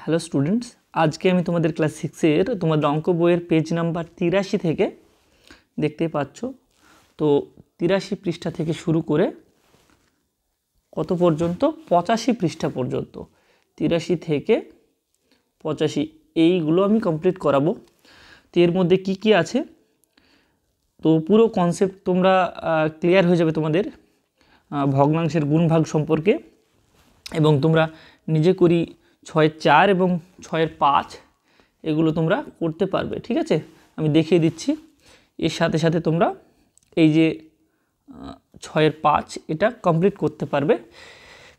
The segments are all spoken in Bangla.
হ্যালো স্টুডেন্টস আজকে আমি তোমাদের ক্লাস সিক্সের তোমাদের অঙ্ক বইয়ের পেজ নাম্বার তিরাশি থেকে দেখতে পাচ্ছ তো তিরাশি পৃষ্ঠা থেকে শুরু করে কত পর্যন্ত পঁচাশি পৃষ্ঠা পর্যন্ত তিরাশি থেকে পঁচাশি এইগুলো আমি কমপ্লিট করাবো তো এর মধ্যে কি কি আছে তো পুরো কনসেপ্ট তোমরা ক্লিয়ার হয়ে যাবে তোমাদের ভগ্নাংশের গুণভাগ সম্পর্কে এবং তোমরা নিজে করি ছয়ের চার এবং ছয়ের পাঁচ এগুলো তোমরা করতে পারবে ঠিক আছে আমি দেখিয়ে দিচ্ছি এর সাথে সাথে তোমরা এই যে ছয়ের পাঁচ এটা কমপ্লিট করতে পারবে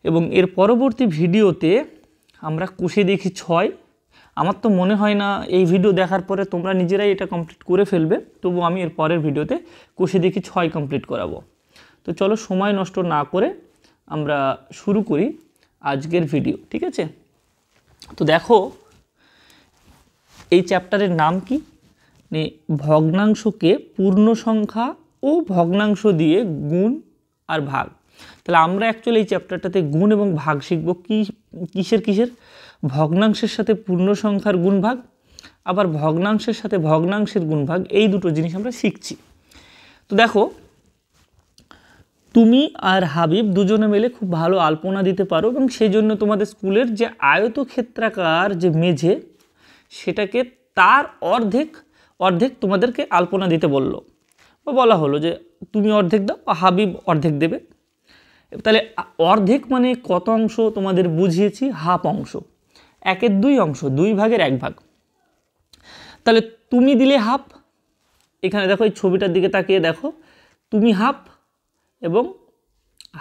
এবং এর পরবর্তী ভিডিওতে আমরা কষে দেখি ছয় আমার তো মনে হয় না এই ভিডিও দেখার পরে তোমরা নিজেরাই এটা কমপ্লিট করে ফেলবে তবু আমি এর পরের ভিডিওতে কষে দেখি ছয় কমপ্লিট করাবো তো চলো সময় নষ্ট না করে আমরা শুরু করি আজকের ভিডিও ঠিক আছে তো দেখো এই চ্যাপ্টারের নাম কি মানে ভগ্নাংশকে পূর্ণ সংখ্যা ও ভগ্নাংশ দিয়ে গুণ আর ভাগ তাহলে আমরা অ্যাকচুয়ালি এই চ্যাপ্টারটাতে গুণ এবং ভাগ শিখব কী কিসের কিসের ভগ্নাংশের সাথে পূর্ণ সংখ্যার গুণ ভাগ আবার ভগ্নাংশের সাথে ভগ্নাংশের গুণভাগ এই দুটো জিনিস আমরা শিখছি তো দেখো তুমি আর হাবিব দুজনে মিলে খুব ভালো আলপনা দিতে পারো এবং সেই জন্য তোমাদের স্কুলের যে আয়তক্ষেত্রাকার যে মেঝে সেটাকে তার অর্ধেক অর্ধেক তোমাদেরকে আলপনা দিতে বলল বা বলা হলো যে তুমি অর্ধেক দাও হাবিব অর্ধেক দেবে তাহলে অর্ধেক মানে কত অংশ তোমাদের বুঝিয়েছি হাফ অংশ একের দুই অংশ দুই ভাগের এক ভাগ তাহলে তুমি দিলে হাফ এখানে দেখো এই ছবিটার দিকে তাকিয়ে দেখো তুমি হাফ এবং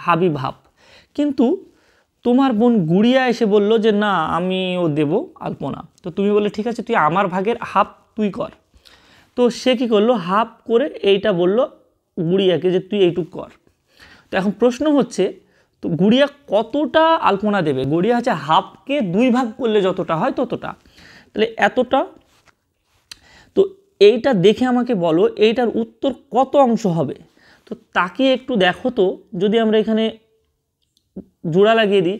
হাবি ভাব কিন্তু তোমার বোন গুড়িয়া এসে বলল যে না আমি ও দেব আলপনা তো তুমি বললে ঠিক আছে তুই আমার ভাগের হাফ তুই কর তো সে কী করলো হাফ করে এইটা বলল গুড়িয়াকে যে তুই এইটুক কর তো এখন প্রশ্ন হচ্ছে তো গুড়িয়া কতটা আলপনা দেবে গুড়িয়া হচ্ছে হাফকে দুই ভাগ করলে যতটা হয় ততটা তাহলে এতটা তো এইটা দেখে আমাকে বলো এইটার উত্তর কত অংশ হবে তো তাকে একটু দেখো তো যদি আমরা এখানে জোড়া লাগিয়ে দিই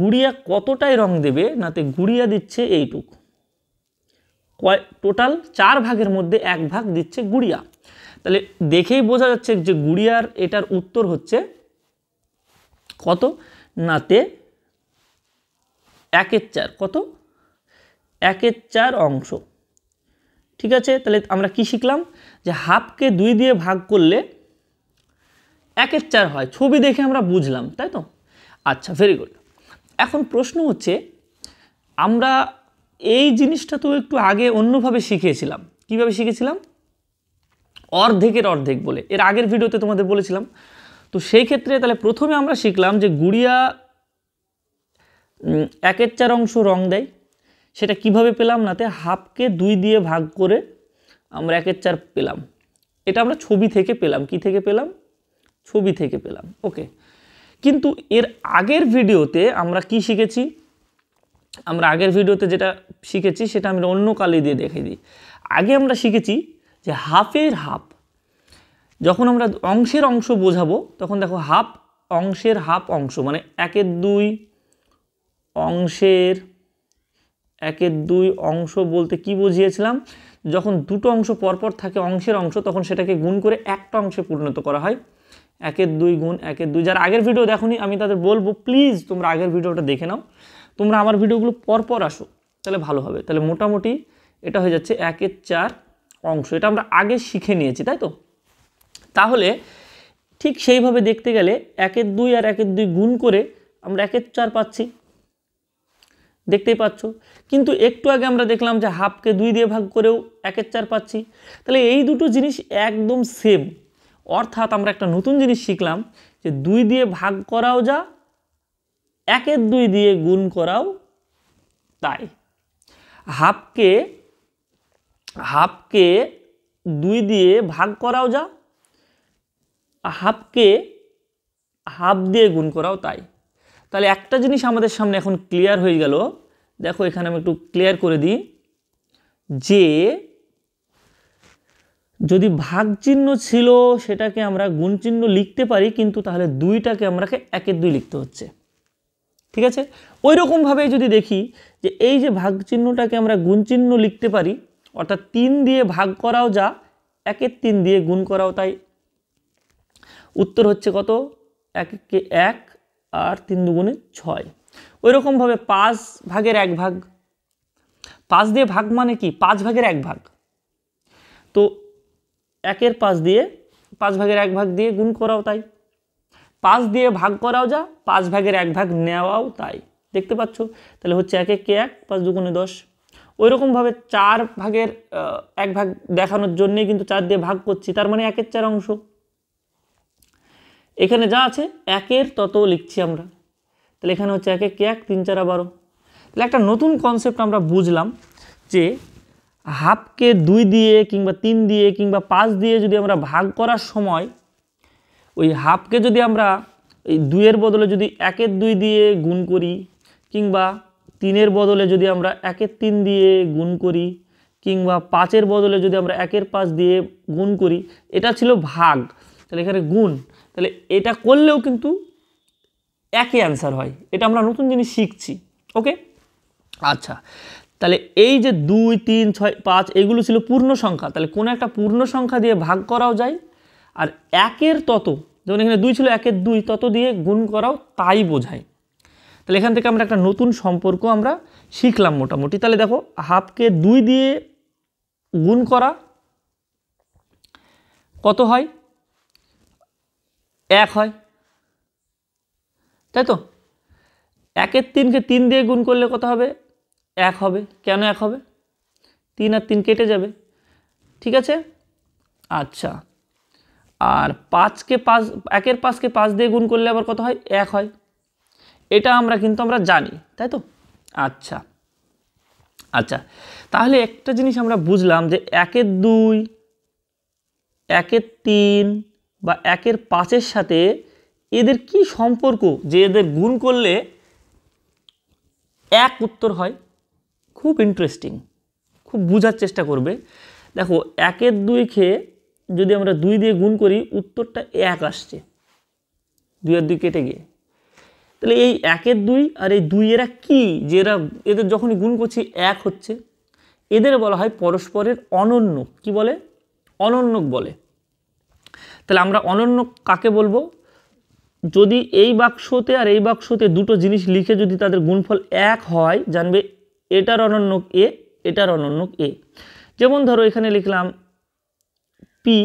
গুড়িয়া কতটাই রং দেবে নাতে গুড়িয়া দিচ্ছে এইটুক কয় টোটাল চার ভাগের মধ্যে এক ভাগ দিচ্ছে গুড়িয়া তাহলে দেখেই বোঝা যাচ্ছে যে গুড়িয়ার এটার উত্তর হচ্ছে কত নাতে একের চার কত একের চার অংশ ঠিক আছে তাহলে আমরা কি শিখলাম যে হাফকে দুই দিয়ে ভাগ করলে একের চার হয় ছবি দেখে আমরা বুঝলাম তাই তো আচ্ছা ভেরি গুড এখন প্রশ্ন হচ্ছে আমরা এই জিনিসটা তো একটু আগে অন্যভাবে শিখিয়েছিলাম কিভাবে শিখেছিলাম অর্ধেকের অর্ধেক বলে এর আগের ভিডিওতে তোমাদের বলেছিলাম তো সেই ক্ষেত্রে তাহলে প্রথমে আমরা শিখলাম যে গুড়িয়া একের চার অংশ রং দেয় সেটা কিভাবে পেলাম নাতে হাফকে দুই দিয়ে ভাগ করে আমরা একের চার পেলাম এটা আমরা ছবি থেকে পেলাম কি থেকে পেলাম ছবি থেকে পেলাম ওকে কিন্তু এর আগের ভিডিওতে আমরা কি শিখেছি আমরা আগের ভিডিওতে যেটা শিখেছি সেটা আমরা অন্য কালে দিয়ে দেখে দিই আগে আমরা শিখেছি যে হাফের হাফ যখন আমরা অংশের অংশ বোঝাবো তখন দেখো হাফ অংশের হাফ অংশ মানে একের দুই অংশের একের দুই অংশ বলতে কি বুঝিয়েছিলাম যখন দুটো অংশ পরপর থাকে অংশের অংশ তখন সেটাকে গুণ করে একটা অংশে পরিণত করা হয় একের দুই গুণ একের দুই যার আগের ভিডিও দেখো আমি তাদের বলবো প্লিজ তোমরা আগের ভিডিওটা দেখে নাও তোমরা আমার ভিডিওগুলো পরপর আসো তাহলে ভালো হবে তাহলে মোটামুটি এটা হয়ে যাচ্ছে একের চার অংশ এটা আমরা আগে শিখে নিয়েছি তাই তো তাহলে ঠিক সেইভাবে দেখতে গেলে একের দুই আর একের দুই গুণ করে আমরা একের চার পাচ্ছি দেখতেই পাচ্ছ কিন্তু একটু আগে আমরা দেখলাম যে হাফকে দুই দিয়ে ভাগ করেও একের চার পাচ্ছি তাহলে এই দুটো জিনিস একদম সেম অর্থাৎ আমরা একটা নতুন জিনিস শিখলাম যে দুই দিয়ে ভাগ করাও যা একের দুই দিয়ে গুণ করাও তাই হাফকে হাফকে দুই দিয়ে ভাগ করাও যা হাফকে হাফ দিয়ে গুণ করাও তাই তাহলে একটা জিনিস আমাদের সামনে এখন ক্লিয়ার হয়ে গেল দেখো এখানে আমি একটু ক্লিয়ার করে দিই যে যদি ভাগ চিহ্ন ছিল সেটাকে আমরা গুণ চিহ্ন লিখতে পারি কিন্তু তাহলে দুইটাকে আমাকে একের দুই লিখতে হচ্ছে ঠিক আছে ওই রকমভাবেই যদি দেখি যে এই যে ভাগ চিহ্নটাকে আমরা গুণ চিহ্ন লিখতে পারি অর্থাৎ তিন দিয়ে ভাগ করাও যা একের তিন দিয়ে গুণ করাও তাই উত্তর হচ্ছে কত এককে এক আর তিন দুগুণে ছয় ওই রকমভাবে পাঁচ ভাগের এক ভাগ পাঁচ দিয়ে ভাগ মানে কি পাঁচ ভাগের এক ভাগ তো একের পাঁচ দিয়ে পাঁচ ভাগের এক ভাগ দিয়ে গুণ করাও তাই পাঁচ দিয়ে ভাগ করাও যা পাঁচ ভাগের এক ভাগ নেওয়াও তাই দেখতে পাচ্ছ তাহলে হচ্ছে এক কে এক পাঁচ দুগুণে দশ ওইরকমভাবে চার ভাগের এক ভাগ দেখানোর জন্যেই কিন্তু চার দিয়ে ভাগ করছি তার মানে একের চার অংশ এখানে যা আছে একের তত লিখছি আমরা তাহলে এখানে হচ্ছে এক এক এক তিন চার বারো তাহলে একটা নতুন কনসেপ্ট আমরা বুঝলাম যে হাফকে দুই দিয়ে কিংবা তিন দিয়ে কিংবা পাঁচ দিয়ে যদি আমরা ভাগ করার সময় ওই হাফকে যদি আমরা এই দুইয়ের বদলে যদি একের দুই দিয়ে গুণ করি কিংবা তিনের বদলে যদি আমরা একের তিন দিয়ে গুণ করি কিংবা পাঁচের বদলে যদি আমরা একের পাঁচ দিয়ে গুণ করি এটা ছিল ভাগ তাহলে এখানে গুণ তাহলে এটা করলেও কিন্তু একই অ্যান্সার হয় এটা আমরা নতুন জিনিস শিখছি ওকে আচ্ছা তাহলে এই যে দুই তিন ছয় পাঁচ এগুলো ছিল পূর্ণ সংখ্যা তাহলে কোনো একটা পূর্ণ সংখ্যা দিয়ে ভাগ করাও যায় আর একের তত যেমন এখানে দুই ছিল একের দুই তত দিয়ে গুণ করাও তাই বোঝায় তাহলে এখান থেকে আমরা একটা নতুন সম্পর্ক আমরা শিখলাম মোটামুটি তাহলে দেখো হাফকে দুই দিয়ে গুণ করা কত হয় এক হয় তাই তো একের তিনকে তিন দিয়ে গুণ করলে কত হবে এক হবে কেন এক হবে তিন আর তিন কেটে যাবে ঠিক আছে আচ্ছা আর পাঁচকে পাঁচ একের পাঁচকে পাঁচ দিয়ে গুণ করলে আবার কত হয় এক হয় এটা আমরা কিন্তু আমরা জানি তাই তো আচ্ছা আচ্ছা তাহলে একটা জিনিস আমরা বুঝলাম যে একের দুই একের তিন বা একের পাঁচের সাথে এদের কি সম্পর্ক যে এদের গুণ করলে এক উত্তর হয় খুব ইন্টারেস্টিং খুব বোঝার চেষ্টা করবে দেখো একের দুই খেয়ে যদি আমরা দুই দিয়ে গুণ করি উত্তরটা এক আসছে দুই আর দুই কেটে গিয়ে তাহলে এই একের দুই আর এই দুই এরা কী যে এরা এদের যখনই গুণ করছি এক হচ্ছে এদের বলা হয় পরস্পরের অনন্য কি বলে অনন্যক বলে তাহলে আমরা অনন্য কাকে বলবো যদি এই বাক্সতে আর এই বাক্সতে দুটো জিনিস লিখে যদি তাদের গুণফল এক হয় জানবে এটার অনন্যক এ এটার অনন্যক এ যেমন ধরো এখানে লিখলাম পি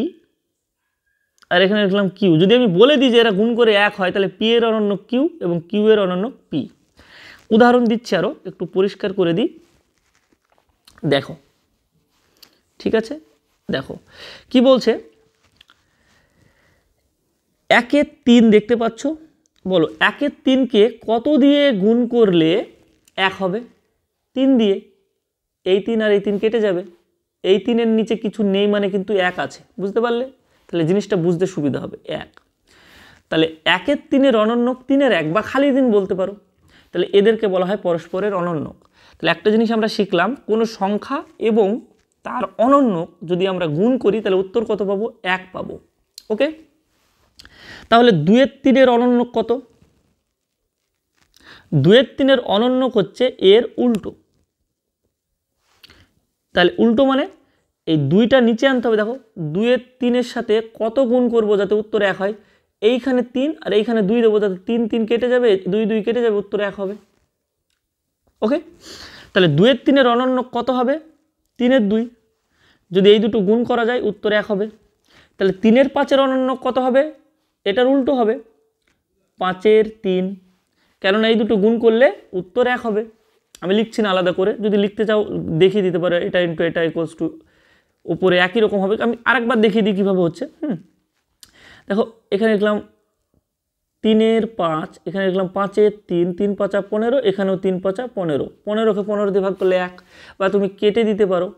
আর এখানে লিখলাম কিউ যদি আমি বলে দিই যে এরা গুণ করে এক হয় তাহলে পি এর অনন্য কিউ এবং কিউ এর অনন্য পি উদাহরণ দিচ্ছি আরও একটু পরিষ্কার করে দিই দেখো ঠিক আছে দেখো কি বলছে একে তিন দেখতে পাচ্ছ বলো একের তিনকে কত দিয়ে গুণ করলে এক হবে তিন দিয়ে এই তিন আর এই তিন কেটে যাবে এই তিনের নিচে কিছু নেই মানে কিন্তু এক আছে বুঝতে পারলে তাহলে জিনিসটা বুঝতে সুবিধা হবে এক তাহলে একের তিনের অনন্যক তিনের এক বা খালি দিন বলতে পারো তাহলে এদেরকে বলা হয় পরস্পরের অনন্যক তাহলে একটা জিনিস আমরা শিখলাম কোনো সংখ্যা এবং তার অনন্যক যদি আমরা গুণ করি তাহলে উত্তর কত পাবো এক পাবো ওকে তাহলে দুয়ের তিনের অনন্যক কত দুয়ের তিনের অনন্যক হচ্ছে এর উল্টো তাহলে উল্টো মানে এই দুইটা নিচে আনতে হবে দেখো দুয়ের তিনের সাথে কত গুণ করব যাতে উত্তর এক হয় এইখানে তিন আর এইখানে দুই দেবো যাতে তিন তিন কেটে যাবে দুই দুই কেটে যাবে উত্তর এক হবে ওকে তাহলে দুয়ের তিনের অনন্য কত হবে তিনের দুই যদি এই দুটো গুণ করা যায় উত্তর এক হবে তাহলে তিনের পাঁচের অনন্য কত হবে এটার উল্টো হবে পাঁচের তিন কেননা এই দুটো গুণ করলে উত্তর এক হবে আমি লিখছি না আলাদা করে যদি লিখতে চাও দেখিয়ে দিতে পারো এটা ইন্টু এটা ইকোয়ালস টু উপরে একই রকম হবে আমি আরেকবার দেখিয়ে দিই কীভাবে হচ্ছে হুম দেখো এখানে লিখলাম তিনের পাঁচ এখানে লিখলাম পাঁচের তিন তিন পাঁচা পনেরো এখানেও তিন পাঁচা পনেরো পনেরোকে পনেরো দিয়ে ভাগ করলে এক বা তুমি কেটে দিতে পারো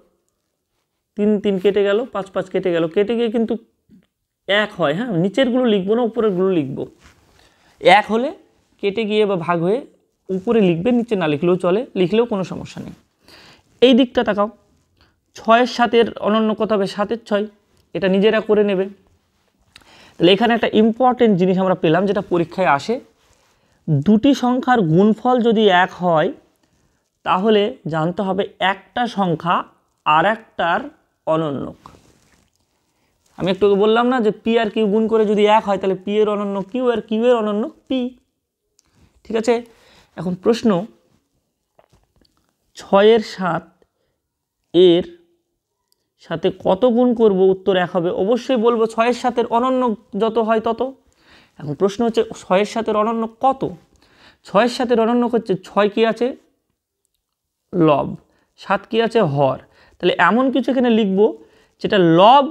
তিন তিন কেটে গেল পাঁচ পাঁচ কেটে গেল কেটে গিয়ে কিন্তু এক হয় হ্যাঁ নিচেরগুলো লিখবো না উপরেরগুলো লিখবো এক হলে কেটে গিয়ে বা ভাগ হয়ে উপরে লিখবে নিচে না লিখলেও চলে লিখলেও কোনো সমস্যা নেই এই দিকটা তাকাও ছয়ের সাতের অনন্য কথা হবে সাতের ছয় এটা নিজেরা করে নেবে তাহলে এখানে একটা ইম্পর্টেন্ট জিনিস আমরা পেলাম যেটা পরীক্ষায় আসে দুটি সংখ্যার গুণফল যদি এক হয় তাহলে জানতে হবে একটা সংখ্যা আর একটার অনন্য আমি একটু বললাম না যে পি আর কিউ গুণ করে যদি এক হয় তাহলে পি এর অনন্য কিউ আর কিউ এর অনন্য পি ঠিক আছে এখন প্রশ্ন ছয়ের সাত এর সাথে কত গুণ করব উত্তর এক হবে অবশ্যই বলবো ছয়ের সাতের অনন্য যত হয় তত এখন প্রশ্ন হচ্ছে ছয়ের সাতের অনন্য কত ছয়ের সাতের অনন্য হচ্ছে ছয় কি আছে লব সাত কি আছে হর তাহলে এমন কিছু এখানে লিখব যেটা লব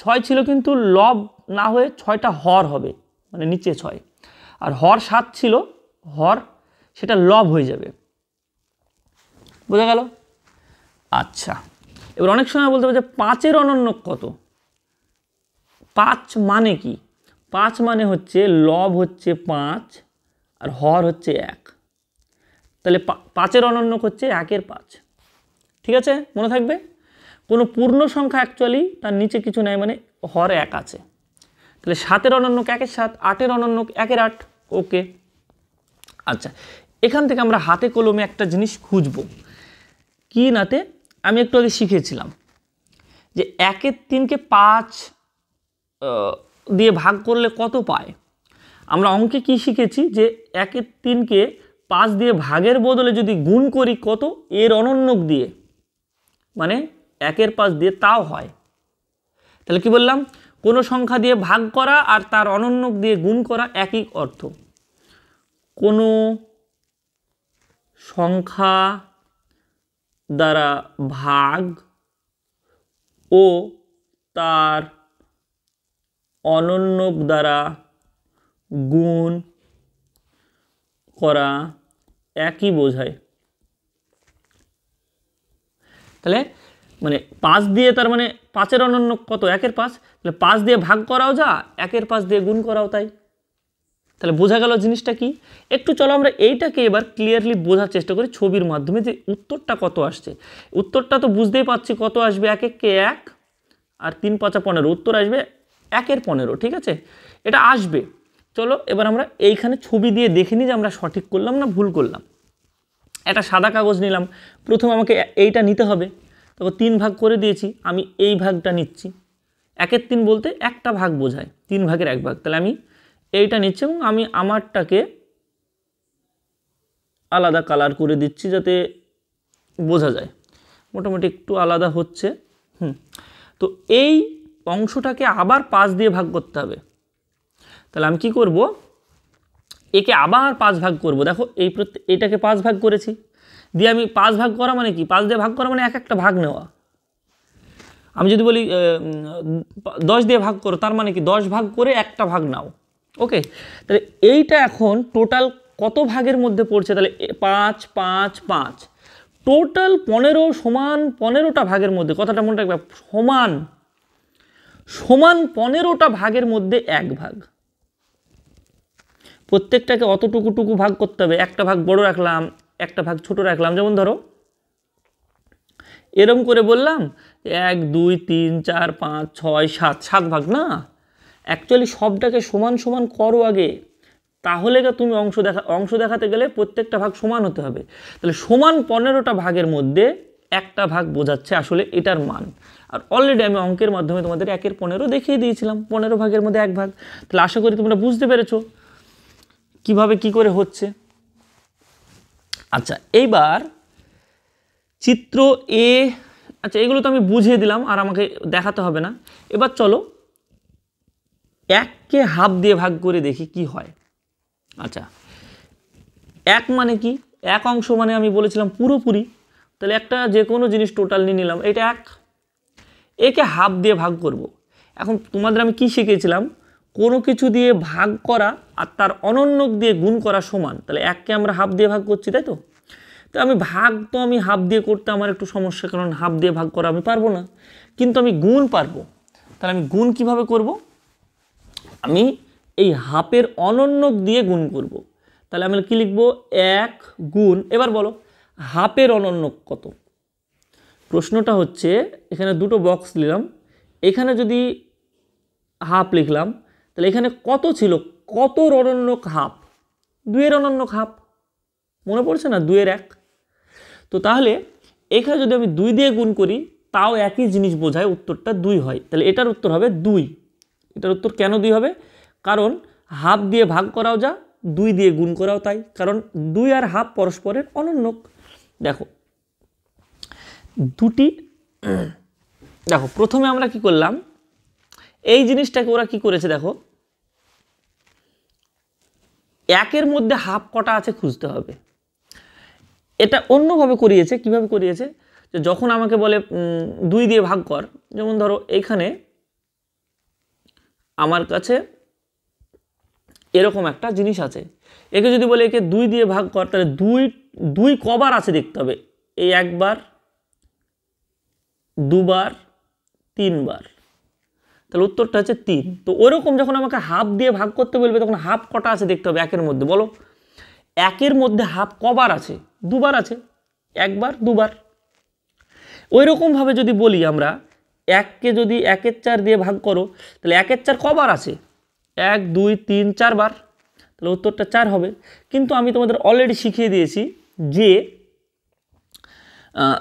ছয় ছিল কিন্তু লব না হয়ে ছয়টা হর হবে মানে নিচে ছয় আর হর সাত ছিল হর সেটা লব হয়ে যাবে বোঝা গেল আচ্ছা এবার অনেক সময় বলতে হবে যে পাঁচের অনন্য কত পাঁচ মানে কি পাঁচ মানে হচ্ছে লব হচ্ছে পাঁচ আর হর হচ্ছে এক তাহলে পাঁচের অনন্য হচ্ছে একের পাঁচ ঠিক আছে মনে থাকবে কোনো পূর্ণ সংখ্যা অ্যাকচুয়ালি তার নিচে কিছু নাই মানে হর এক আছে তাহলে সাতের অনন্য একের সাত আটের অনন্য একের আট ওকে আচ্ছা এখান থেকে আমরা হাতে কলমে একটা জিনিস খুঁজব কি নাতে আমি একটু আগে শিখেছিলাম যে একের তিনকে পাঁচ দিয়ে ভাগ করলে কত পায় আমরা অঙ্কে কি শিখেছি যে একের তিনকে পাঁচ দিয়ে ভাগের বদলে যদি গুণ করি কত এর অনন্যক দিয়ে মানে একের পাঁচ দিয়ে তাও হয় তাহলে কি বললাম কোনো সংখ্যা দিয়ে ভাগ করা আর তার অনন্যক দিয়ে গুণ করা একই অর্থ কোনো সংখ্যা দ্বারা ভাগ ও তার অনন্য দ্বারা গুণ করা একই বোঝায় তাহলে মানে পাঁচ দিয়ে তার মানে পাঁচের অনন্য কত একের পাঁচ তাহলে পাঁচ দিয়ে ভাগ করাও যা একের পাঁচ দিয়ে গুণ করাও তাই তাহলে বোঝা গেল জিনিসটা কি একটু চলো আমরা এইটাকে এবার ক্লিয়ারলি বোঝার চেষ্টা করি ছবির মাধ্যমে যে উত্তরটা কত আসছে উত্তরটা তো বুঝতেই পারছি কত আসবে এক এককে এক আর তিন পাঁচা পনেরো উত্তর আসবে একের পনেরো ঠিক আছে এটা আসবে চলো এবার আমরা এইখানে ছবি দিয়ে দেখে নিই যে আমরা সঠিক করলাম না ভুল করলাম একটা সাদা কাগজ নিলাম প্রথম আমাকে এইটা নিতে হবে তারপর তিন ভাগ করে দিয়েছি আমি এই ভাগটা নিচ্ছি একের তিন বলতে একটা ভাগ বোঝায় তিন ভাগের এক ভাগ তাহলে আমি এইটা নিচ্ছে এবং আমি আমারটাকে আলাদা কালার করে দিচ্ছি যাতে বোঝা যায় মোটামুটি একটু আলাদা হচ্ছে হুম তো এই অংশটাকে আবার পাঁচ দিয়ে ভাগ করতে হবে তাহলে আমি কি করব একে আবার পাঁচ ভাগ করব দেখো এই প্রত্যেক এটাকে পাঁচ ভাগ করেছি দিয়ে আমি পাঁচ ভাগ করা মানে কি পাঁচ দিয়ে ভাগ করা মানে এক একটা ভাগ নেওয়া আমি যদি বলি দশ দিয়ে ভাগ করো তার মানে কি দশ ভাগ করে একটা ভাগ নাও ওকে তাহলে এইটা এখন টোটাল কত ভাগের মধ্যে পড়ছে তাহলে পাঁচ পাঁচ পাঁচ টোটাল পনেরো সমান পনেরোটা ভাগের মধ্যে কথাটা মনে রাখবে সমান সমান পনেরোটা ভাগের মধ্যে এক ভাগ প্রত্যেকটাকে অতটুকুটুকু ভাগ করতে হবে একটা ভাগ বড় রাখলাম একটা ভাগ ছোট রাখলাম যেমন ধরো এরম করে বললাম এক দুই তিন চার পাঁচ ছয় সাত সাত ভাগ না অ্যাকচুয়ালি সবটাকে সমান সমান করো আগে তাহলে তুমি অংশ দেখা অংশ দেখাতে গেলে প্রত্যেকটা ভাগ সমান হতে হবে তাহলে সমান পনেরোটা ভাগের মধ্যে একটা ভাগ বোঝাচ্ছে আসলে এটার মান আর অলরেডি আমি অঙ্কের মাধ্যমে তোমাদের একের পনেরো দেখিয়ে দিয়েছিলাম পনেরো ভাগের মধ্যে এক ভাগ তাহলে আশা করি তোমরা বুঝতে পেরেছ কিভাবে কি করে হচ্ছে আচ্ছা এইবার চিত্র এ আচ্ছা এগুলো তো আমি বুঝিয়ে দিলাম আর আমাকে দেখাতে হবে না এবার চলো এককে হাফ দিয়ে ভাগ করে দেখি কি হয় আচ্ছা এক মানে কি এক অংশ মানে আমি বলেছিলাম পুরোপুরি তাহলে একটা যে কোনো জিনিস টোটাল নিয়ে নিলাম এটা এক একে হাফ দিয়ে ভাগ করব। এখন তোমাদের আমি কি শিখেছিলাম কোনো কিছু দিয়ে ভাগ করা আর তার অনন্য দিয়ে গুণ করা সমান তাহলে এককে আমরা হাফ দিয়ে ভাগ করছি তাই তো তো আমি ভাগ তো আমি হাফ দিয়ে করতে আমার একটু সমস্যা কারণ হাফ দিয়ে ভাগ করা আমি পারবো না কিন্তু আমি গুণ পারবো তাহলে আমি গুণ কিভাবে করবো আমি এই হাফের অনন্য দিয়ে গুণ করব। তাহলে আমি কি লিখব এক গুণ এবার বলো হাফের অনন্য কত প্রশ্নটা হচ্ছে এখানে দুটো বক্স নিলাম এখানে যদি হাফ লিখলাম তাহলে এখানে কত ছিল কত অনন্যক হাফ দুয়ের অনন্যক হাফ মনে পড়ছে না দুয়ের এক তো তাহলে এখানে যদি আমি দুই দিয়ে গুণ করি তাও একই জিনিস বোঝায় উত্তরটা দুই হয় তাহলে এটার উত্তর হবে দুই এটার উত্তর কেন দুই হবে কারণ হাফ দিয়ে ভাগ করাও যা দুই দিয়ে গুণ করাও তাই কারণ দুই আর হাফ পরস্পরের অনন্য দেখো দুটি দেখো প্রথমে আমরা কি করলাম এই জিনিসটাকে ওরা কি করেছে দেখো একের মধ্যে হাফ কটা আছে খুঁজতে হবে এটা অন্যভাবে করিয়েছে কিভাবে করিয়েছে যে যখন আমাকে বলে দুই দিয়ে ভাগ কর যেমন ধরো এখানে আমার কাছে এরকম একটা জিনিস আছে একে যদি বলে একে দুই দিয়ে ভাগ কর তাহলে দুই দুই কবার আছে দেখতে হবে এই একবার দুবার তিনবার তাহলে উত্তরটা হচ্ছে তিন তো ওরকম যখন আমাকে হাফ দিয়ে ভাগ করতে বলবে তখন হাফ কটা আছে দেখতে হবে একের মধ্যে বলো একের মধ্যে হাফ কবার আছে দুবার আছে একবার দুবার ওই রকমভাবে যদি বলি আমরা এককে যদি একের চার দিয়ে ভাগ করো তাহলে একের চার কবার আছে এক দুই তিন চারবার তাহলে উত্তরটা চার হবে কিন্তু আমি তোমাদের অলরেডি শিখিয়ে দিয়েছি যে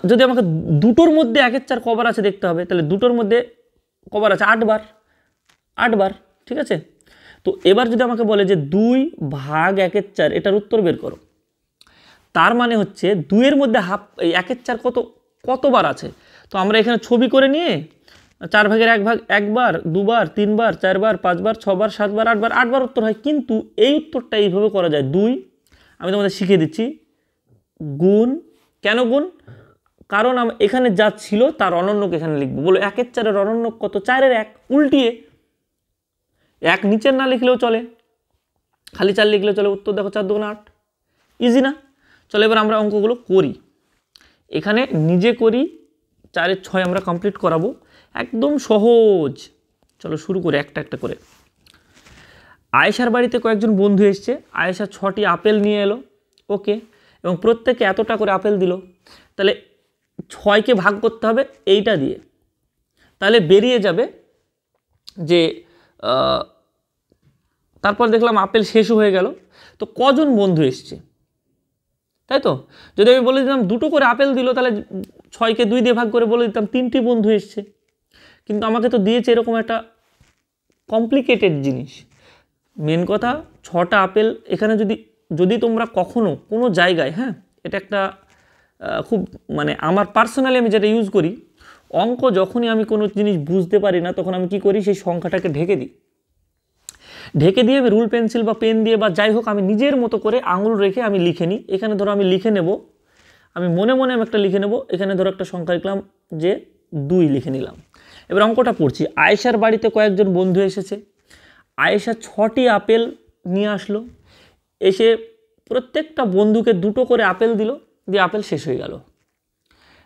যদি আমাকে দুটোর মধ্যে একের চার কবার আছে দেখতে হবে তাহলে দুটোর মধ্যে কবার আছে আটবার আটবার ঠিক আছে তো এবার যদি আমাকে বলে যে দুই ভাগ একের চার এটার উত্তর বের করো তার মানে হচ্ছে দুইয়ের মধ্যে হাফ একের চার কত কতবার আছে তো আমরা এখানে ছবি করে নিয়ে চার ভাগের এক ভাগ একবার দুবার তিনবার চারবার পাঁচবার ছবার সাতবার আটবার আটবার উত্তর হয় কিন্তু এই উত্তরটা এইভাবে করা যায় দুই আমি তোমাদের শিখিয়ে দিচ্ছি গুণ কেন গুণ কারণ এখানে যা ছিল তার অনন্যক এখানে লিখবো বলো একের চারের অনন্যক কত চারের এক উল্টিয়ে এক নিচের না লিখলেও চলে খালি চার লিখলেও চলে উত্তর দেখো চার দুগুণ আট ইজি না চলে এবার আমরা অঙ্কগুলো করি এখানে নিজে করি চারের ছয় আমরা কমপ্লিট করাবো একদম সহজ চলো শুরু করে একটা একটা করে আয়েশার বাড়িতে কয়েকজন বন্ধু এসছে আয়েশা ছটি আপেল নিয়ে এলো ওকে এবং প্রত্যেকে এতটা করে আপেল দিল তাহলে ছয়কে ভাগ করতে হবে এইটা দিয়ে তাহলে বেরিয়ে যাবে যে তারপর দেখলাম আপেল শেষ হয়ে গেল তো কজন বন্ধু এসছে তাই তো যদি আমি বলে দিতাম দুটো করে আপেল দিল তাহলে ছয়কে দুই দিয়ে ভাগ করে বলে দিতাম তিনটি বন্ধু এসছে কিন্তু আমাকে তো দিয়েছে এরকম একটা কমপ্লিকেটেড জিনিস মেন কথা ছটা আপেল এখানে যদি যদি তোমরা কখনও কোনো জায়গায় হ্যাঁ এটা একটা খুব মানে আমার পার্সোনালি আমি যেটা ইউজ করি অঙ্ক যখনই আমি কোনো জিনিস বুঝতে পারি না তখন আমি কি করি সেই সংখ্যাটাকে ঢেকে দিই ঢেকে দিয়ে আমি রুল পেন্সিল বা পেন দিয়ে বা যাই হোক আমি নিজের মতো করে আঙুল রেখে আমি লিখে নিই এখানে ধরো আমি লিখে নেব আমি মনে মনে আমি একটা লিখে নেব এখানে ধরো একটা সংখ্যা লিখলাম যে দুই লিখে নিলাম এবার অঙ্কটা পড়ছি আয়েশার বাড়িতে কয়েকজন বন্ধু এসেছে আয়েশা ছটি আপেল নিয়ে আসলো এসে প্রত্যেকটা বন্ধুকে দুটো করে আপেল দিল দিয়ে আপেল শেষ হয়ে গেল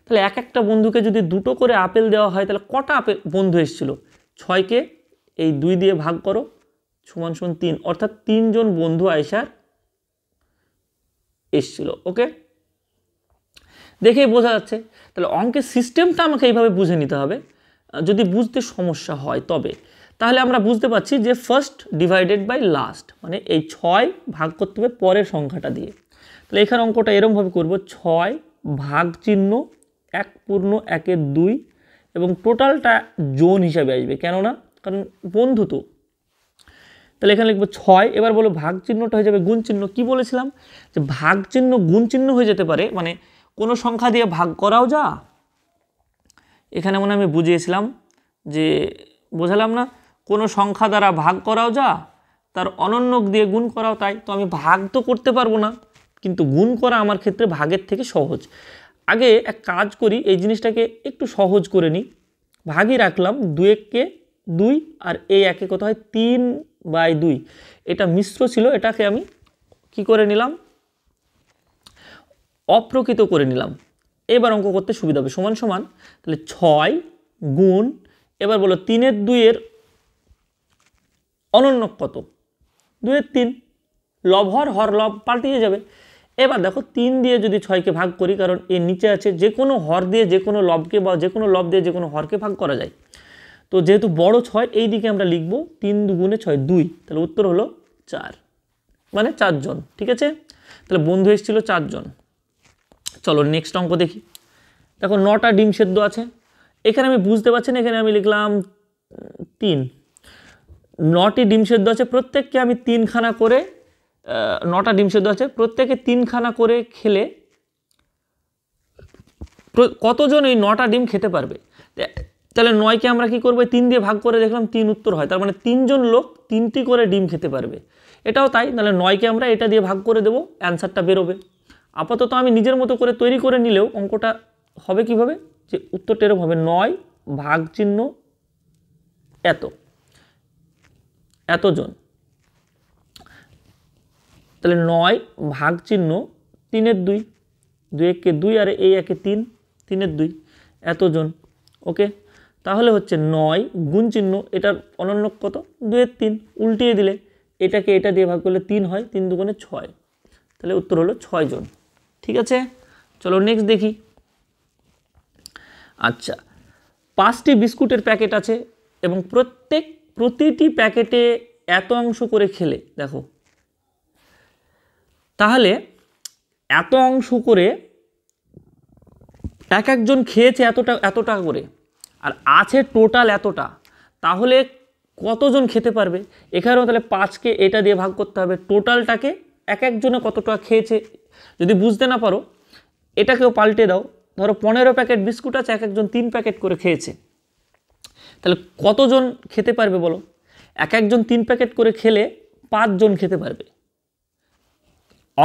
তাহলে এক একটা বন্ধুকে যদি দুটো করে আপেল দেওয়া হয় তাহলে কটা আপেল বন্ধু এসেছিলো ছয়কে এই দুই দিয়ে ভাগ করো সমান সমান তিন অর্থাৎ তিনজন বন্ধু আয়েশার এসছিল ওকে দেখেই বোঝা যাচ্ছে তাহলে অঙ্কের সিস্টেমটা আমাকে এইভাবে বুঝে নিতে হবে যদি বুঝতে সমস্যা হয় তবে তাহলে আমরা বুঝতে পারছি যে ফার্স্ট ডিভাইডেড বাই লাস্ট মানে এই ছয় ভাগ করতে হবে পরের সংখ্যাটা দিয়ে তাহলে এখানে অঙ্কটা এরমভাবে করব ছয় ভাগ চিহ্ন এক পূর্ণ একের দুই এবং টোটালটা জোন হিসাবে আসবে কেননা কারণ বন্ধু তো তাহলে এখানে লিখবো ছয় এবার বলো ভাগ চিহ্নটা হয়ে যাবে গুণ চিহ্ন কী বলেছিলাম যে ভাগ চিহ্ন গুণ চিহ্ন হয়ে যেতে পারে মানে কোনো সংখ্যা দিয়ে ভাগ করাও যা এখানে মনে আমি বুঝিয়েছিলাম যে বোঝালাম না কোনো সংখ্যা দ্বারা ভাগ করাও যা তার অনন্যক দিয়ে গুণ করাও তাই তো আমি ভাগ তো করতে পারবো না কিন্তু গুণ করা আমার ক্ষেত্রে ভাগের থেকে সহজ আগে এক কাজ করি এই জিনিসটাকে একটু সহজ করে নিই ভাগই রাখলাম দু এককে দুই আর এই একে কত হয় তিন বাই দুই এটা মিশ্র ছিল এটাকে আমি কি করে নিলাম অপ্রকৃত করে নিলাম এবার অঙ্ক করতে সুবিধা হবে সমান সমান তাহলে ছয় গুণ এবার বলো তিনের দুইয়ের অনন্য কত দুয়ের তিন লব হর হর লব পাল্টিয়ে যাবে এবার দেখো তিন দিয়ে যদি ছয়কে ভাগ করি কারণ এর নিচে আছে যে কোনো হর দিয়ে যে কোনো লবকে বা যে কোনো লব দিয়ে যে কোনো হরকে ভাগ করা যায় তো যেহেতু বড় ছয় এই দিকে আমরা লিখব তিন দুগুণে ছয় দুই তাহলে উত্তর হলো চার মানে চারজন ঠিক আছে তাহলে বন্ধু এসেছিল চারজন চলো নেক্সট অঙ্ক দেখি দেখো নটা ডিম সেদ্ধ আছে এখানে আমি বুঝতে পারছি না এখানে আমি লিখলাম তিন নটি ডিম সেদ্ধ আছে প্রত্যেককে আমি তিনখানা করে নটা ডিম সেদ্ধ আছে প্রত্যেকে তিনখানা করে খেলে কতজন এই নটা ডিম খেতে পারবে তাহলে নয়কে আমরা কি করবো তিন দিয়ে ভাগ করে দেখলাম তিন উত্তর হয় তার মানে তিনজন লোক তিনটি করে ডিম খেতে পারবে এটাও তাই তাহলে নয়কে আমরা এটা দিয়ে ভাগ করে দেবো অ্যান্সারটা বেরোবে আপাতত আমি নিজের মতো করে তৈরি করে নিলেও অঙ্কটা হবে কিভাবে যে উত্তরটা এরকম হবে নয় ভাগ চিহ্ন এত এতজন তাহলে নয় ভাগ চিহ্ন তিনের দুই দুই একে দুই আর এই একে তিন তিনের দুই এতজন ওকে তাহলে হচ্ছে নয় গুণ চিহ্ন এটার অনন্য কত দুয়ের তিন উল্টিয়ে দিলে এটাকে এটা দিয়ে ভাগ করলে তিন হয় তিন দুগুণে ছয় তাহলে উত্তর হলো ছয়জন ঠিক আছে চলো নেক্সট দেখি আচ্ছা পাঁচটি বিস্কুটের প্যাকেট আছে এবং প্রত্যেক প্রতিটি প্যাকেটে এত অংশ করে খেলে দেখো তাহলে এত অংশ করে এক একজন খেয়েছে এতটা এতটা করে আর আছে টোটাল এতটা তাহলে কতজন খেতে পারবে এখানেও তাহলে পাঁচকে এটা দিয়ে ভাগ করতে হবে টোটালটাকে এক একজনে কতটা খেয়েছে যদি বুঝতে না পারো এটাকেও পাল্টে দাও ধরো পনেরো প্যাকেট বিস্কুট আছে এক একজন তিন প্যাকেট করে খেয়েছে তাহলে কতজন খেতে পারবে বলো এক একজন তিন প্যাকেট করে খেলে পাঁচজন খেতে পারবে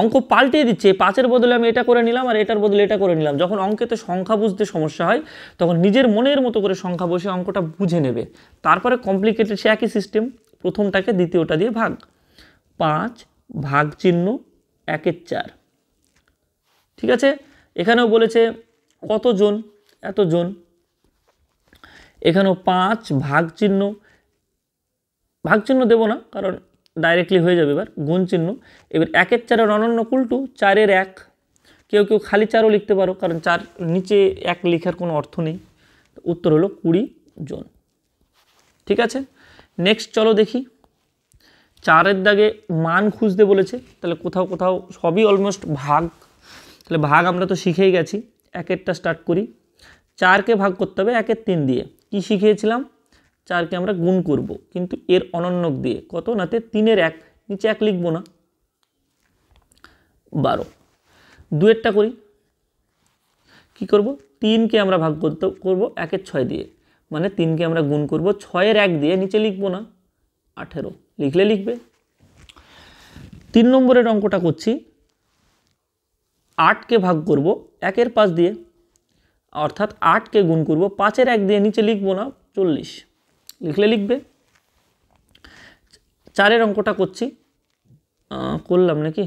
অঙ্ক পাল্টে দিচ্ছে পাঁচের বদলে আমি এটা করে নিলাম আর এটার বদলে এটা করে নিলাম যখন অঙ্কেতে সংখ্যা বুঝতে সমস্যা হয় তখন নিজের মনের মতো করে সংখ্যা বসে অঙ্কটা বুঝে নেবে তারপরে কমপ্লিকেটেড সে একই সিস্টেম প্রথমটাকে দ্বিতীয়টা দিয়ে ভাগ পাঁচ ভাগ চিহ্ন একের চার ঠিক আছে এখানেও বলেছে কতজন এতজন এখানেও পাঁচ ভাগ চিহ্ন ভাগ চিহ্ন দেবো না কারণ ডাইরেক্টলি হয়ে যাবে এবার গুণ চিহ্ন এবার একের চারের অনন্য কুলটু চারের এক কেউ কেউ খালি চারও লিখতে পারো কারণ চার নিচে এক লেখার কোনো অর্থ নেই উত্তর হলো কুড়ি জন ঠিক আছে নেক্সট চলো দেখি চারের দাগে মান খুঁজতে বলেছে তাহলে কোথাও কোথাও সবই অলমোস্ট ভাগ তাহলে ভাগ আমরা তো শিখেই গেছি একেরটা স্টার্ট করি চারকে ভাগ করতে হবে একের তিন দিয়ে কি শিখিয়েছিলাম চারকে আমরা গুণ করব কিন্তু এর অনন্যক দিয়ে কত নাতে তিনের এক নিচে এক লিখবো না বারো দুয়েরটা করি কি করব তিনকে আমরা ভাগ করতে করব একের ছয় দিয়ে মানে তিনকে আমরা গুণ করব ছয়ের এক দিয়ে নিচে লিখবো না আঠেরো লিখলে লিখবে তিন নম্বরের অঙ্কটা করছি আটকে ভাগ করব একের পাঁচ দিয়ে অর্থাৎ আটকে গুণ করব পাঁচের এক দিয়ে নিচে লিখবো না চল্লিশ লিখলে লিখবে চারের অঙ্কটা করছি করলাম নাকি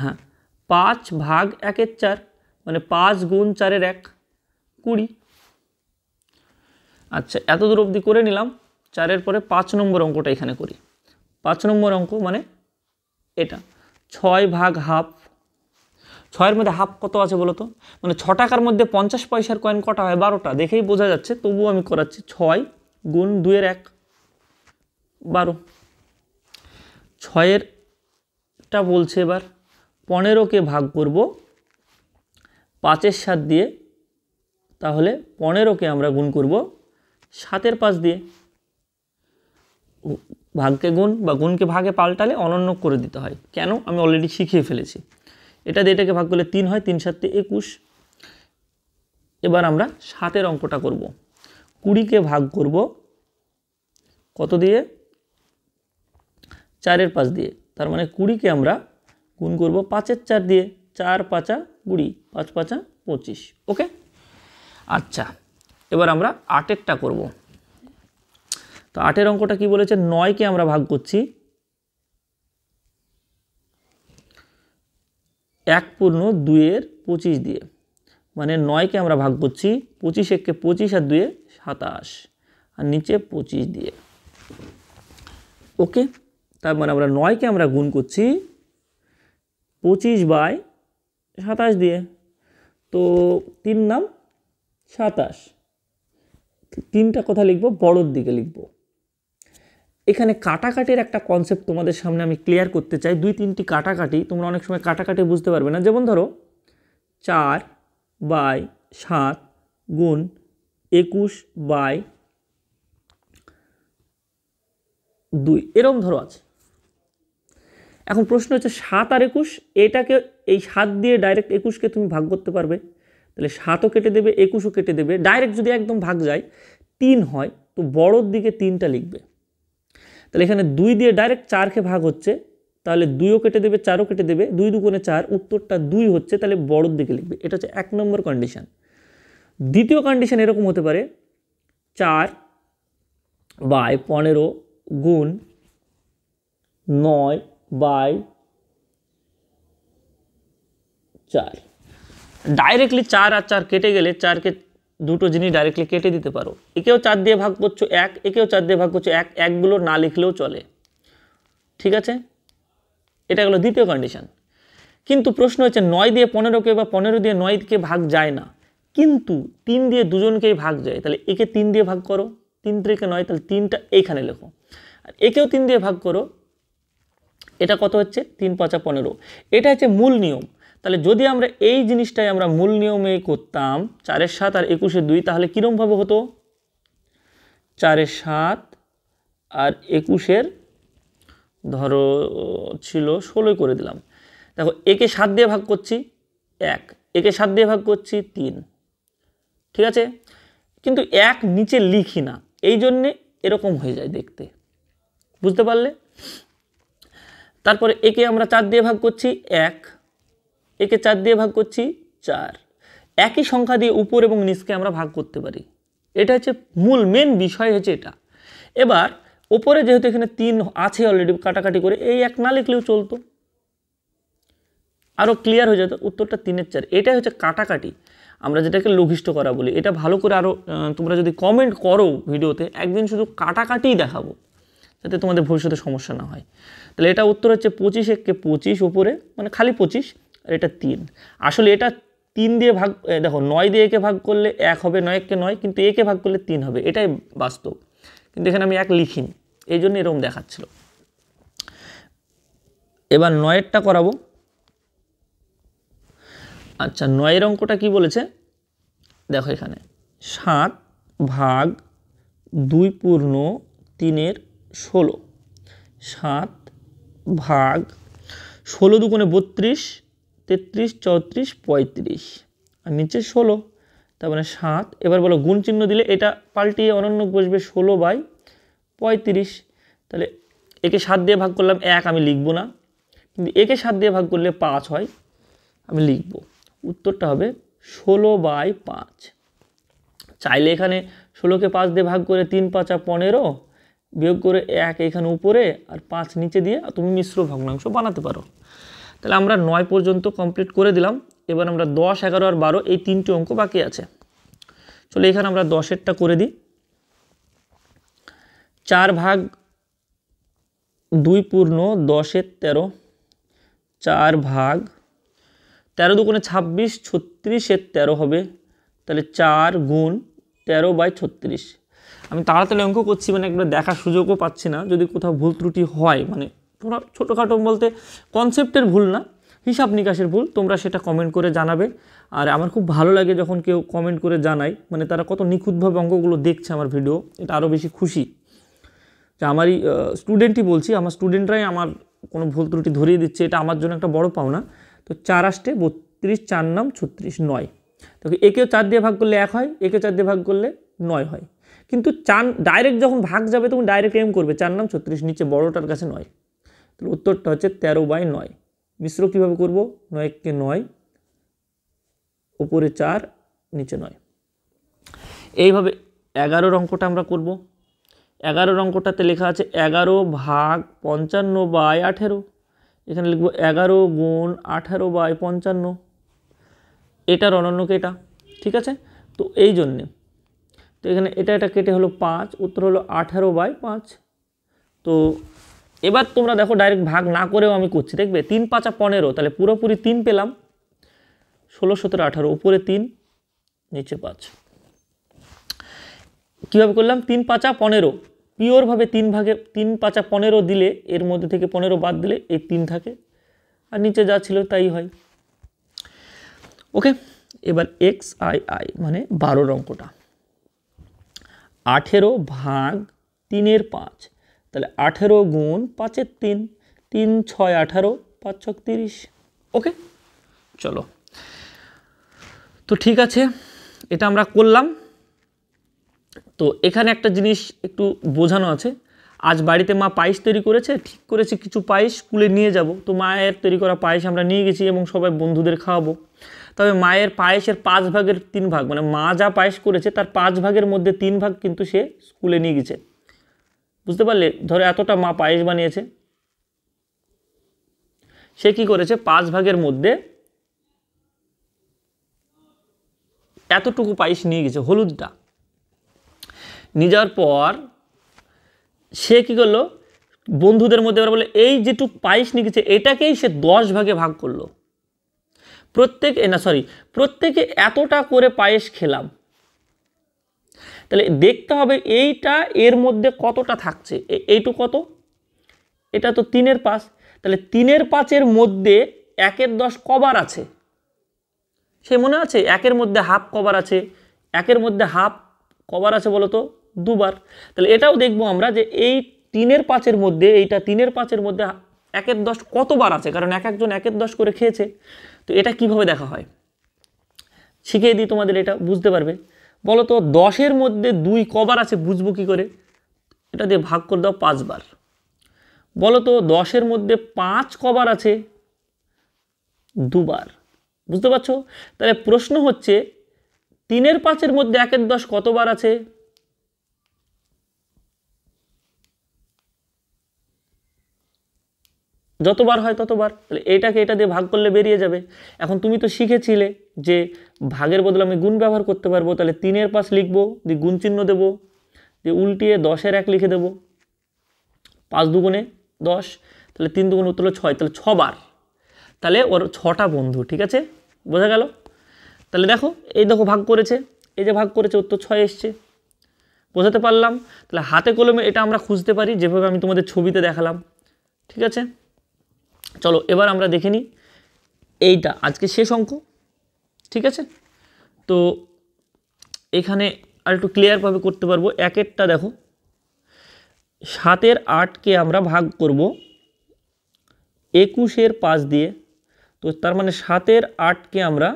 হ্যাঁ পাঁচ ভাগ একের চার মানে পাঁচ গুণ চারের এক কুড়ি আচ্ছা এত দূর অবধি করে নিলাম চারের পরে পাঁচ নম্বর অঙ্কটা এখানে করি পাঁচ নম্বর অঙ্ক মানে এটা ছয় ভাগ হাফ ছয়ের মধ্যে হাফ কত আছে বলো তো মানে ছ টাকার মধ্যে পঞ্চাশ পয়সার কয়েন কটা হয় বারোটা দেখেই বোঝা যাচ্ছে তবুও আমি করাচ্ছি ছয় গুণ দুয়ের এক বারো ছয়েরটা বলছে এবার পনেরোকে ভাগ করব পাঁচের সাত দিয়ে তাহলে পনেরোকে আমরা গুণ করব সাতের পাঁচ দিয়ে ভাগকে গুণ বা গুণকে ভাগে পাল্টালে অনন্য করে দিতে হয় কেন আমি অলরেডি শিখিয়ে ফেলেছি এটা দিয়ে এটাকে ভাগ করলে তিন হয় তিন সাতটি একুশ এবার আমরা সাতের অঙ্কটা করব কুড়িকে ভাগ করব কত দিয়ে চারের পাঁচ দিয়ে তার মানে কুড়িকে আমরা গুণ করব পাঁচের চার দিয়ে চার পাঁচা কুড়ি পাঁচ পাঁচা পঁচিশ ওকে আচ্ছা এবার আমরা আটেরটা করবো তো আটের অঙ্কটা কি বলেছে নয়কে আমরা ভাগ করছি এক পূর্ণ দুয়ের পঁচিশ দিয়ে মানে নয়কে আমরা ভাগ করছি পঁচিশ এককে পঁচিশ আর দুয়ে সাতাশ আর নিচে পঁচিশ দিয়ে ওকে তার মানে আমরা নয়কে আমরা গুণ করছি পঁচিশ বাই সাতাশ দিয়ে তো তিন নাম সাতাশ তিনটা কথা লিখব বড়োর দিকে লিখবো এখানে কাটাকাটির একটা কনসেপ্ট তোমাদের সামনে আমি ক্লিয়ার করতে চাই দুই তিনটি কাটাকাটি তোমরা অনেক সময় কাটাকাটি বুঝতে পারবে না যেমন ধরো চার বাই সাত গুণ একুশ বাই দুই এরম ধরো আছে এখন প্রশ্ন হচ্ছে সাত আর একুশ এটাকে এই সাত দিয়ে ডাইরেক্ট একুশকে তুমি ভাগ করতে পারবে তাহলে সাতও কেটে দেবে একুশও কেটে দেবে ডাইরেক্ট যদি একদম ভাগ যায় তিন হয় তো বড়োর দিকে তিনটা লিখবে তাহলে এখানে দুই দিয়ে ডাইরেক্ট চারকে ভাগ হচ্ছে তাহলে দুইও কেটে দেবে চারও কেটে দেবে দুই দুকোনে চার উত্তরটা দুই হচ্ছে তাহলে বড়োর দিকে লিখবে এটা হচ্ছে এক নম্বর কন্ডিশান দ্বিতীয় কন্ডিশান এরকম হতে পারে চার বাই পনেরো গুণ নয় বাই চার ডাইরেক্টলি চার আর চার কেটে গেলে চারকে দুটো জিনিস ডাইরেক্টলি কেটে দিতে পারো একেও চার দিয়ে ভাগ করছো এক একেও চার দিয়ে ভাগ করছো এক একগুলো না লিখলেও চলে ঠিক আছে এটা গেলো দ্বিতীয় কন্ডিশন কিন্তু প্রশ্ন হচ্ছে নয় দিয়ে পনেরোকে বা পনেরো দিয়ে নয়কে ভাগ যায় না কিন্তু তিন দিয়ে দুজনকেই ভাগ যায় তাহলে একে তিন দিয়ে ভাগ করো তিন থেকে নয় তাহলে তিনটা এইখানে লেখো আর একেও তিন দিয়ে ভাগ করো এটা কত হচ্ছে তিন পাঁচা পনেরো এটা হচ্ছে মূল নিয়ম তাহলে যদি আমরা এই জিনিসটাই আমরা মূল নিয়মে করতাম চারের সাত আর একুশে দুই তাহলে কীরমভাবে হতো চারের সাত আর একুশের ধরো ছিল ষোলোই করে দিলাম দেখো একে সাত দিয়ে ভাগ করছি এক একে সাত দিয়ে ভাগ করছি তিন ঠিক আছে কিন্তু এক নিচে লিখি না এই জন্যে এরকম হয়ে যায় দেখতে বুঝতে পারলে তারপরে একে আমরা চার দিয়ে ভাগ করছি এক একে চার দিয়ে ভাগ করছি চার একই সংখ্যা দিয়ে উপর এবং নিচকে আমরা ভাগ করতে পারি এটা হচ্ছে মূল মেন বিষয় হচ্ছে এটা এবার ওপরে যেহেতু এখানে তিন আছে অলরেডি কাটাকাটি করে এই এক না লিখলেও চলতো আরও ক্লিয়ার হয়ে যেত উত্তরটা তিনের চার এটাই হচ্ছে কাটাকাটি আমরা যেটাকে লঘিষ্ঠ করা বলি এটা ভালো করে আরও তোমরা যদি কমেন্ট করো ভিডিওতে একদিন শুধু কাটাকাটিই দেখাবো যাতে তোমাদের ভবিষ্যতে সমস্যা না হয় তাহলে এটা উত্তর হচ্ছে পঁচিশ এককে পঁচিশ উপরে মানে খালি পঁচিশ আর এটা তিন আসলে এটা তিন দিয়ে ভাগ দেখো নয় দিয়ে একে ভাগ করলে এক হবে নয় এককে নয় কিন্তু একে ভাগ করলে তিন হবে এটাই বাস্তব কিন্তু এখানে আমি এক লিখিনি এই জন্য এরকম দেখাচ্ছিল এবার নয়েরটা করাবো আচ্ছা নয়ের অঙ্কটা কি বলেছে দেখো এখানে সাত ভাগ দুই পূর্ণ তিনের ষোলো সাত ভাগ ষোলো দুগুণে বত্রিশ তেত্রিশ চৌত্রিশ পঁয়ত্রিশ আর নিচে ষোলো তার মানে সাত এবার বলো গুণ চিহ্ন দিলে এটা পাল্টিয়ে অনন্য বসবে ষোলো বাই পঁয়ত্রিশ তাহলে একে সাত দিয়ে ভাগ করলাম এক আমি লিখব না কিন্তু একে সাত দিয়ে ভাগ করলে পাঁচ হয় আমি লিখব উত্তরটা হবে ষোলো বাই পাঁচ চাইলে এখানে ষোলোকে পাঁচ দিয়ে ভাগ করে তিন পাঁচা পনেরো বিয়োগ করে এক এখানে উপরে আর পাঁচ নিচে দিয়ে তুমি মিশ্র ভগ্নাংশ বানাতে পারো তাহলে আমরা নয় পর্যন্ত কমপ্লিট করে দিলাম এবার আমরা দশ এগারো আর বারো এই তিনটি অঙ্ক বাকি আছে চলো এখানে আমরা দশেরটা করে দিই চার ভাগ দুই পূর্ণ দশের তেরো চার ভাগ তেরো দুগুণে ছাব্বিশ ছত্রিশের তেরো হবে তাহলে চার গুণ তেরো বাই ছত্রিশ আমি তাড়াতাড়ি অঙ্ক করছি মানে একবার দেখার সুযোগও পাচ্ছি না যদি কোথাও ভুল ত্রুটি হয় মানে পুরো ছোটোখাটো বলতে কনসেপ্টের ভুল না হিসাব নিকাশের ভুল তোমরা সেটা কমেন্ট করে জানাবে আর আমার খুব ভালো লাগে যখন কেউ কমেন্ট করে জানায় মানে তারা কত নিখুঁতভাবে অঙ্কগুলো দেখছে আমার ভিডিও এটা আরও বেশি খুশি যে আমারই স্টুডেন্টই বলছি আমার স্টুডেন্টরাই আমার কোনো ভুল ত্রুটি ধরিয়ে দিচ্ছে এটা আমার জন্য একটা বড় পাওনা তো চার আসতে বত্রিশ চার নাম ছত্রিশ নয় তো একেও চার দিয়ে ভাগ করলে এক হয় একে চার দিয়ে ভাগ করলে নয় হয় কিন্তু চান ডাইরেক্ট যখন ভাগ যাবে তখন ডাইরেক্ট এম করবে চার নাম ছত্রিশ নিচে বড়টার কাছে নয় তাহলে উত্তরটা হচ্ছে তেরো বাই নয় মিশ্র কীভাবে করব নয়কে নয় উপরে চার নিচে নয় এইভাবে এগারোর অঙ্কটা আমরা করব এগারোর অঙ্কটাতে লেখা আছে এগারো ভাগ পঞ্চান্ন বাই আঠেরো এখানে লিখব এগারো গুণ আঠেরো বাই পঞ্চান্ন এটার অনন্য কেটা ঠিক আছে তো এই জন্যে তো এখানে এটা এটা কেটে হলো পাঁচ উত্তর হলো আঠেরো বাই পাঁচ তো এবার তোমরা দেখো ডাইরেক্ট ভাগ না করেও আমি করছি দেখবে তিন পাঁচা পনেরো তাহলে পুরোপুরি তিন পেলাম ষোলো সতেরো আঠারো উপরে তিন নিচে পাঁচ কীভাবে করলাম তিন পাঁচা পনেরো পিওরভাবে তিন ভাগে তিন পাঁচা পনেরো দিলে এর মধ্যে থেকে পনেরো বাদ দিলে এই তিন থাকে আর নিচে যা ছিল তাই হয় ওকে এবার এক্স আই আই মানে বারোর অঙ্কটা আঠেরো ভাগ তিনের পাঁচ তাহলে আঠেরো গুণ পাঁচের তিন তিন ছয় আঠারো পাঁচ ছক তিরিশ ওকে চলো তো ঠিক আছে এটা আমরা করলাম তো এখানে একটা জিনিস একটু বোঝানো আছে আজ বাড়িতে মা পায়েস তৈরি করেছে ঠিক করেছে কিছু পায়েস স্কুলে নিয়ে যাব তো মায়ের তৈরি করা পায়েস আমরা নিয়ে গেছি এবং সবাই বন্ধুদের খাওয়াবো তবে মায়ের পায়েসের পাঁচ ভাগের তিন ভাগ মানে মা যা পায়েস করেছে তার পাঁচ ভাগের মধ্যে তিন ভাগ কিন্তু সে স্কুলে নিয়ে গেছে বুঝতে পারলে ধরো এতটা মা পায়েস বানিয়েছে সে কি করেছে পাঁচ ভাগের মধ্যে এতটুকু পায়েস নিয়ে গেছে হলুদটা নিয়ে যাওয়ার পর সে কি করলো বন্ধুদের মধ্যে এবার বলে এই যেটুকু পায়েস নিয়ে গেছে এটাকেই সে দশ ভাগে ভাগ করলো প্রত্যেক না সরি প্রত্যেকে এতটা করে পায়েস খেলাম তাহলে দেখতে হবে এইটা এর মধ্যে কতটা থাকছে এইটু কত এটা তো তিনের পাঁচ তাহলে তিনের পাঁচের মধ্যে একের দশ কবার আছে সে মনে আছে একের মধ্যে হাফ কবার আছে একের মধ্যে হাফ কবার আছে বলো তো দুবার তাহলে এটাও দেখবো আমরা যে এই তিনের পাঁচের মধ্যে এইটা তিনের পাঁচের মধ্যে একের দশ কতবার আছে কারণ এক একজন একের দশ করে খেয়েছে তো এটা কিভাবে দেখা হয় শিখিয়ে দিই তোমাদের এটা বুঝতে পারবে বলো তো দশের মধ্যে দুই কবার আছে বুঝবো কী করে এটা দিয়ে ভাগ করে দাও পাঁচবার বলো তো দশের মধ্যে পাঁচ কবার আছে দুবার বুঝতে পারছো তাহলে প্রশ্ন হচ্ছে তিনের পাঁচের মধ্যে একের দশ কতবার আছে যতবার হয় ততবার তাহলে এটাকে এটা দিয়ে ভাগ করলে বেরিয়ে যাবে এখন তুমি তো শিখেছিলে যে ভাগের বদলে আমি গুণ ব্যবহার করতে পারবো তাহলে তিনের পাশ লিখবো দিয়ে গুণ চিহ্ন দেবো দিয়ে উল্টিয়ে দশের এক লিখে দেবো পাঁচ দুগুণে দশ তাহলে তিন দুগুণ উত্তর ছয় তাহলে ছবার তাহলে ওর ছটা বন্ধু ঠিক আছে বোঝা গেল তাহলে দেখো এই দেখো ভাগ করেছে এই যে ভাগ করেছে উত্তর ছয় এসছে বোঝাতে পারলাম তাহলে হাতে কলমে এটা আমরা খুঁজতে পারি যেভাবে আমি তোমাদের ছবিতে দেখালাম ঠিক আছে চলো এবার আমরা দেখে নিই এইটা আজকে শেষ অঙ্ক ঠিক আছে তো এখানে আর একটু ক্লিয়ারভাবে করতে পারবো এক একটা দেখো সাতের আটকে আমরা ভাগ করব একুশের পাঁচ দিয়ে তো তার মানে সাতের আটকে আমরা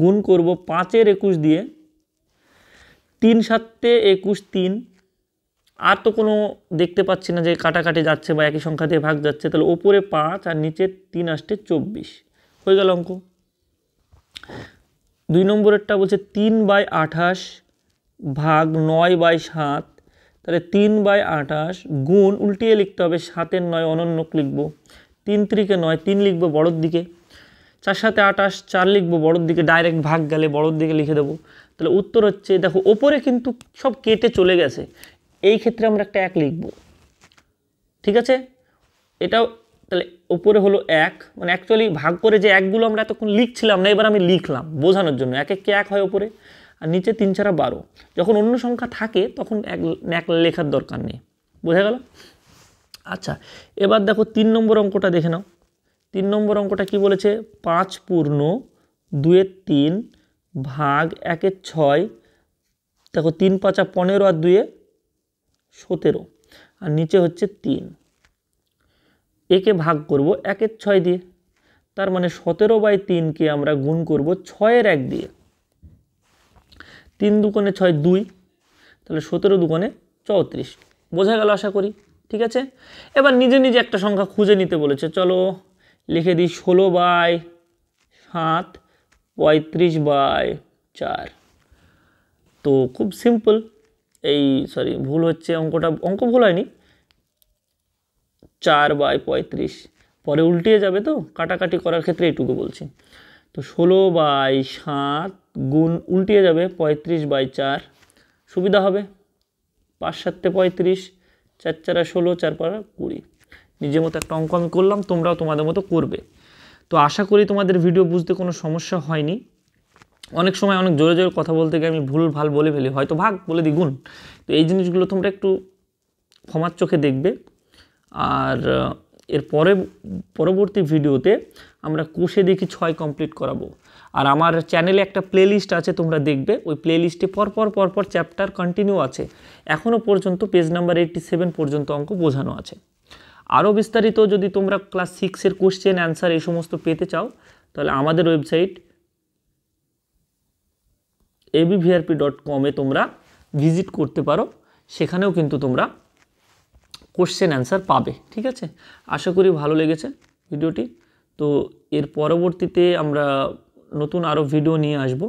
গুণ করব পাঁচের একুশ দিয়ে তিন সাতে একুশ তিন আর তো কোনো দেখতে পাচ্ছি না যে কাটাকাটি যাচ্ছে বা একই সংখ্যা দিয়ে ভাগ যাচ্ছে তাহলে ওপরে পাঁচ আর নিচে তিন আসতে চব্বিশ হয়ে গেল অঙ্ক দুই নম্বরেরটা বলছে তিন বাই আঠাশ ভাগ নয় বাই সাত তাহলে তিন বাই আঠাশ গুণ উল্টিয়ে লিখতে হবে সাতের নয় অনন্য লিখব তিন ত্রিকে নয় তিন লিখবো বড়োর দিকে চার সাথে আঠাশ চার লিখবো বড়োর দিকে ডাইরেক্ট ভাগ গেলে বড়োর দিকে লিখে দেবো তাহলে উত্তর হচ্ছে দেখো ওপরে কিন্তু সব কেটে চলে গেছে এই ক্ষেত্রে আমরা একটা এক লিখব ঠিক আছে এটাও তাহলে ওপরে হলো এক মানে অ্যাকচুয়ালি ভাগ করে যে একগুলো আমরা এতক্ষণ লিখছিলাম না এবার আমি লিখলাম বোঝানোর জন্য এক এককে এক হয় ওপরে আর নিচে তিন ছাড়া বারো যখন অন্য সংখ্যা থাকে তখন এক এক লেখার দরকার নেই বোঝা গেল আচ্ছা এবার দেখো তিন নম্বর অঙ্কটা দেখে নাও তিন নম্বর অঙ্কটা কি বলেছে পাঁচ পূর্ণ দুয়ের তিন ভাগ একের ছয় দেখো তিন পাঁচা পনেরো আর দুয়ে সতেরো আর নিচে হচ্ছে তিন একে ভাগ করব একের ছয় দিয়ে তার মানে সতেরো বাই তিনকে আমরা গুণ করব ছয়ের এক দিয়ে তিন দুকোণে ছয় দুই তাহলে সতেরো দুকোণে চৌত্রিশ বোঝা গেল আশা করি ঠিক আছে এবার নিজে নিজে একটা সংখ্যা খুঁজে নিতে বলেছে চলো লিখে দিই ষোলো বাই সাত পঁয়ত্রিশ বাই চার তো খুব সিম্পল এই সরি ভুল হচ্ছে অঙ্কটা অঙ্ক ভুল হয়নি চার বাই পঁয়ত্রিশ পরে উল্টিয়ে যাবে তো কাটাকাটি করার ক্ষেত্রে এইটুকু বলছি তো ষোলো বাই সাত গুণ উল্টিয়ে যাবে পঁয়ত্রিশ বাই চার সুবিধা হবে পাঁচ সাতটে পঁয়ত্রিশ চার চারা ষোলো চার পাড়া কুড়ি নিজের মতো একটা অঙ্ক আমি করলাম তোমরাও তোমাদের মতো করবে তো আশা করি তোমাদের ভিডিও বুঝতে কোনো সমস্যা হয়নি অনেক সময় অনেক জোরে জোরে কথা বলতে গিয়ে আমি ভুল ভাল বলে ফেলি হয়তো ভাগ বলে দিই গুণ তো এই জিনিসগুলো তোমরা একটু ক্ষমার চোখে দেখবে আর এর পরে পরবর্তী ভিডিওতে আমরা কোষে দেখি ছয় কমপ্লিট করাবো আর আমার চ্যানেলে একটা প্লেলিস্ট আছে তোমরা দেখবে ওই প্লেলিস্টে পরপর পরপর চ্যাপ্টার কন্টিনিউ আছে এখনও পর্যন্ত পেজ নাম্বার এইটটি সেভেন পর্যন্ত অঙ্ক বোঝানো আছে আরও বিস্তারিত যদি তোমরা ক্লাস সিক্সের কোশ্চেন অ্যান্সার এই সমস্ত পেতে চাও তাহলে আমাদের ওয়েবসাইট এবিভিআরপি ডট কমে তোমরা ভিজিট করতে পারো সেখানেও কিন্তু তোমরা কোশ্চেন অ্যান্সার পাবে ঠিক আছে আশা করি ভালো লেগেছে ভিডিওটি তো এর পরবর্তীতে আমরা নতুন আরও ভিডিও নিয়ে আসবো